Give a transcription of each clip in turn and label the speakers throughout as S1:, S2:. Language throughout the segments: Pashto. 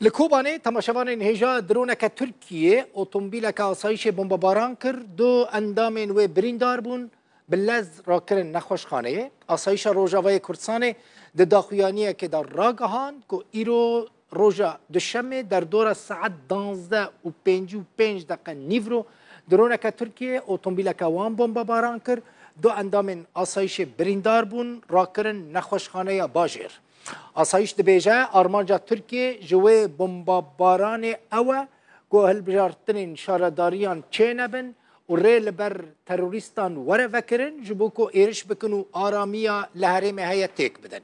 S1: لکوبانه تماشاوان هیجا درونک ترکیه اتومبیلک آسایش بمباران کرد دو اندامین و بریندار بون بلز را کرن نخوشخانه آسایش روژاوای کردستان د داخویانیه که در راگهان که ایرو روژا دشمه در دور ساعت دانزده و پنج و پنج دقیقه نیورو درونک ترکیه اتومبیلک وان بمباران کرد دو اندامین آسایش بریندار بون راکرن نخوشخانه باجر آسایش دبیجه آرمانجا ترکیه جوه بمبا باران اوه گو هل بجارتنین شارداریان چه نبن و ری لبر تروریستان وره وکرن جبو کو ایرش بکن و آرامیا لحره مهیه تیک بدن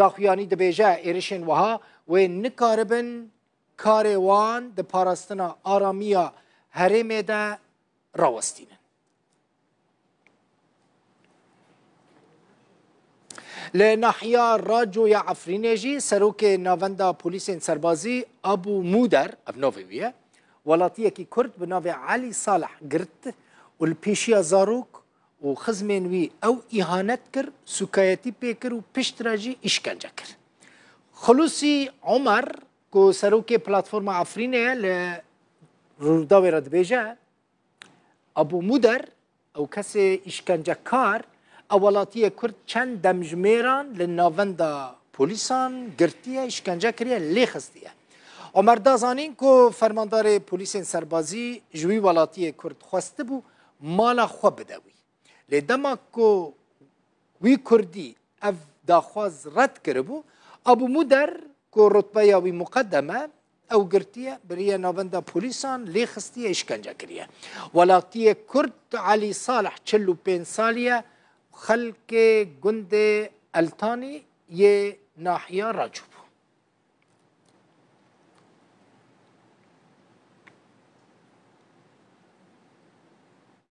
S1: داخویانی دبیجه ایرشن وها و نکاربن کاروان د پاراستنا آرامیا هرمه ده راوستینن لناحیا راجو یا عفرینجی سروک ناوندا پولیسین سربازی ابو مودر اب نوویه ولاتیه کی کرد به ناو علی صالح گرت و الپیشیا زاروک و خزمین وی او اهانت کر سکایتی پیکر و پشتراجی اشکنجه کر خلوصی عمر کو سروک پلاتفورم عفرینه ل روداوی را دبیجه ابو مودر او کسی اشکنجه کار اولاتی کرد چند دمجمیران لناوندا پولیسان گرتیه اشکنجه کریه لیخستیه عمر دازانین که فرماندار پولیس سربازی جوی ولاتی کرد خواسته بو مالا خو بدوی لدما کو وی کردی اف داخواز رد کربو ابو مدر کو رتبه یا وی مقدمه او گرتیه بریه ناوندا پولیسان لیخستیه اشکنجه کریه ولاتی کرد علی صالح 45 سالیه خلق گندے التھانی یہ ناحیہ راجو